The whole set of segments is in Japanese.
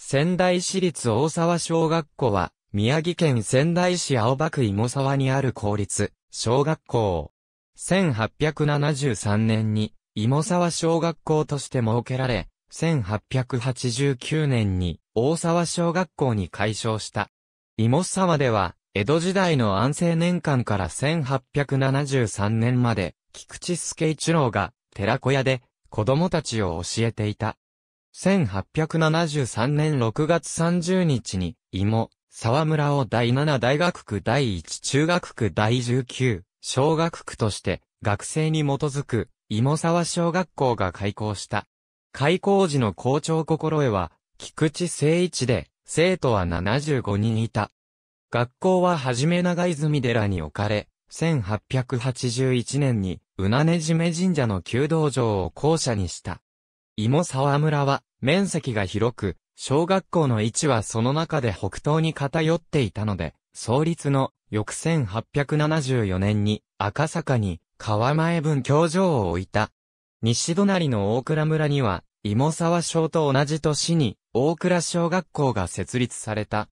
仙台市立大沢小学校は、宮城県仙台市青葉区芋沢にある公立、小学校。1873年に、芋沢小学校として設けられ、1889年に、大沢小学校に改称した。芋沢では、江戸時代の安政年間から1873年まで、菊池助一郎が、寺子屋で、子供たちを教えていた。1873年6月30日に、芋、沢村を第7大学区第1中学区第19小学区として、学生に基づく、芋沢小学校が開校した。開校時の校長心得は、菊池誠一で、生徒は75人いた。学校ははじめ長泉寺に置かれ、1881年に、うなねじめ神社の弓道場を校舎にした。芋沢村は、面積が広く、小学校の位置はその中で北東に偏っていたので、創立の翌1874年に赤坂に川前分教場を置いた。西隣の大倉村には、芋沢小と同じ年に大倉小学校が設立された。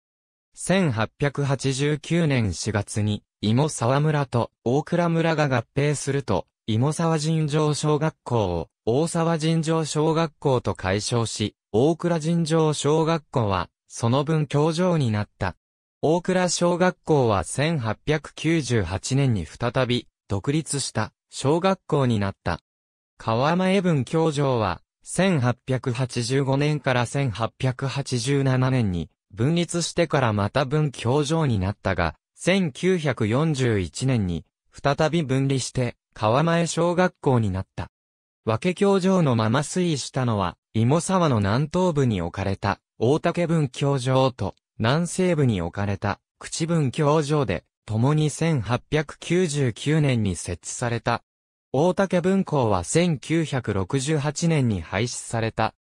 1889年4月に芋沢村と大倉村が合併すると、芋沢尋常小学校を大沢尋常小学校と解消し、大倉尋常小学校は、その分教場になった。大倉小学校は1898年に再び、独立した、小学校になった。川前文教場は、1885年から1887年に、分立してからまた文教場になったが、1941年に、再び分離して、川前小学校になった。和け教場のまま推移したのは、芋沢の南東部に置かれた、大竹文教場と、南西部に置かれた、口文教場で、共に1899年に設置された。大竹文校は1968年に廃止された。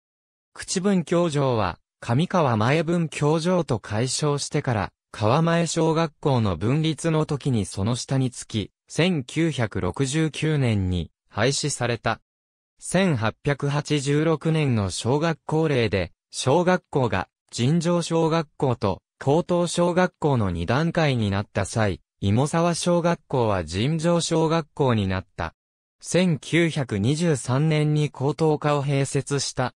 口文教場は、上川前文教場と解消してから、川前小学校の分立の時にその下につき、1969年に廃止された。1886年の小学校令で、小学校が尋常小学校と高等小学校の2段階になった際、芋沢小学校は尋常小学校になった。1923年に高等科を併設した。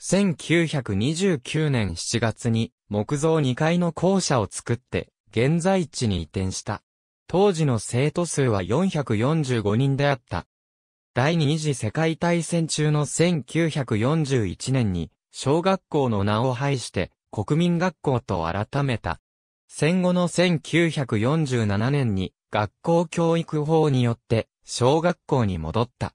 1929年7月に木造2階の校舎を作って、現在地に移転した。当時の生徒数は445人であった。第二次世界大戦中の1941年に、小学校の名を廃して、国民学校と改めた。戦後の1947年に、学校教育法によって、小学校に戻った。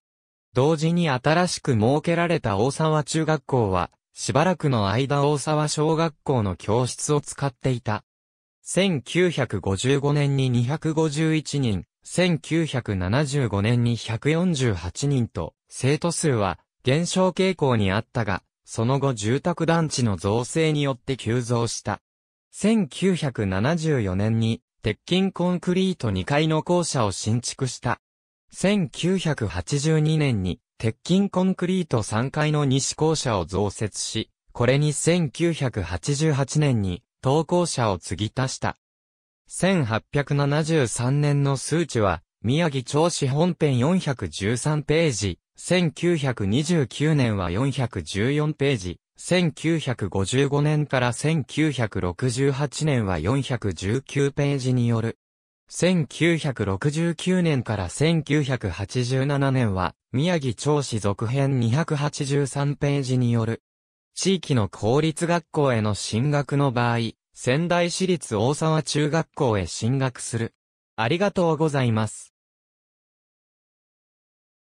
同時に新しく設けられた大沢中学校は、しばらくの間大沢小学校の教室を使っていた。1955年に251人、1975年に148人と、生徒数は減少傾向にあったが、その後住宅団地の造成によって急増した。1974年に、鉄筋コンクリート2階の校舎を新築した。1982年に、鉄筋コンクリート3階の西校舎を増設し、これに1988年に、投校舎を継ぎ足した。1873年の数値は、宮城町子本編413ページ、1929年は414ページ、1955年から1968年は419ページによる。1969年から1987年は、宮城町子続編283ページによる。地域の公立学校への進学の場合、仙台市立大沢中学校へ進学する。ありがとうございます。